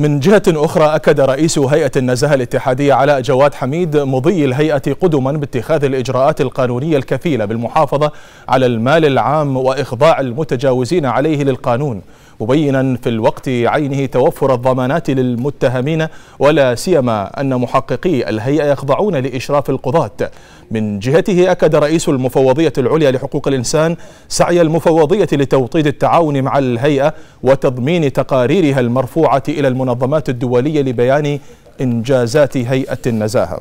من جهة أخرى أكد رئيس هيئة النزاهة الاتحادية علاء جواد حميد مضي الهيئة قدما باتخاذ الإجراءات القانونية الكفيلة بالمحافظة على المال العام وإخضاع المتجاوزين عليه للقانون مبينا في الوقت عينه توفر الضمانات للمتهمين ولا سيما أن محققي الهيئة يخضعون لإشراف القضاة من جهته أكد رئيس المفوضية العليا لحقوق الإنسان سعي المفوضية لتوطيد التعاون مع الهيئة وتضمين تقاريرها المرفوعة إلى المنظمات الدولية لبيان إنجازات هيئة النزاهة